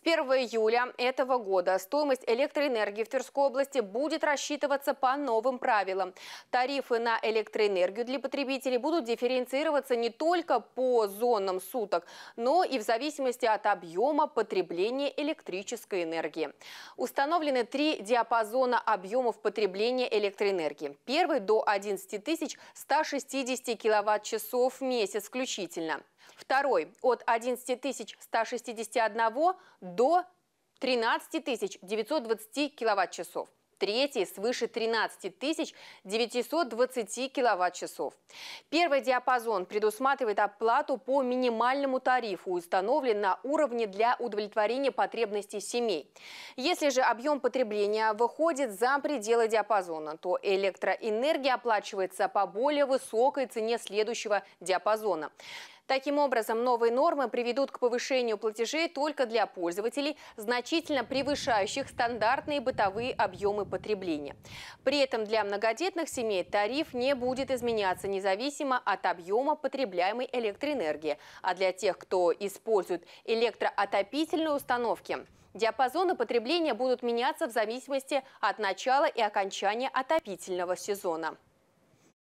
С 1 июля этого года стоимость электроэнергии в Тверской области будет рассчитываться по новым правилам. Тарифы на электроэнергию для потребителей будут дифференцироваться не только по зонам суток, но и в зависимости от объема потребления электрической энергии. Установлены три диапазона объемов потребления электроэнергии. Первый до 11 160 киловатт-часов в месяц включительно. Второй – от 11 161 до 13 920 киловатт-часов. Третий – свыше 13 920 киловатт-часов. Первый диапазон предусматривает оплату по минимальному тарифу, установлен на уровне для удовлетворения потребностей семей. Если же объем потребления выходит за пределы диапазона, то электроэнергия оплачивается по более высокой цене следующего диапазона. Таким образом, новые нормы приведут к повышению платежей только для пользователей, значительно превышающих стандартные бытовые объемы потребления. При этом для многодетных семей тариф не будет изменяться независимо от объема потребляемой электроэнергии. А для тех, кто использует электроотопительные установки, Диапазоны потребления будут меняться в зависимости от начала и окончания отопительного сезона.